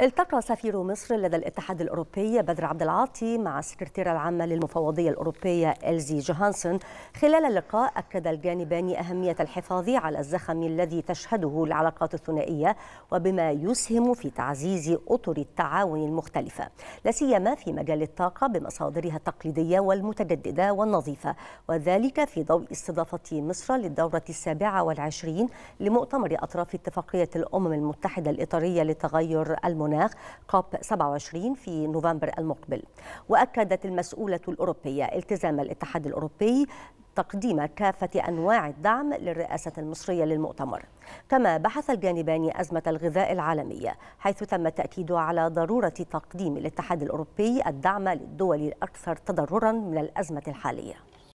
التقى سفير مصر لدى الاتحاد الأوروبي بدر عبد العاطي مع السكرتيرة العامة للمفوضية الأوروبية إلزي جوهانسون خلال اللقاء أكد الجانبان أهمية الحفاظ على الزخم الذي تشهده العلاقات الثنائية وبما يسهم في تعزيز أطر التعاون المختلفة لا سيما في مجال الطاقة بمصادرها التقليدية والمتجددة والنظيفة وذلك في ضوء استضافة مصر للدورة السابعة والعشرين لمؤتمر أطراف اتفاقية الأمم المتحدة الإطارية للتغير الم المناخ كوب 27 في نوفمبر المقبل وأكدت المسؤولة الأوروبية التزام الاتحاد الأوروبي تقديم كافة أنواع الدعم للرئاسة المصرية للمؤتمر كما بحث الجانبان أزمة الغذاء العالمية حيث تم التأكيد على ضرورة تقديم الاتحاد الأوروبي الدعم للدول الأكثر تضررا من الأزمة الحالية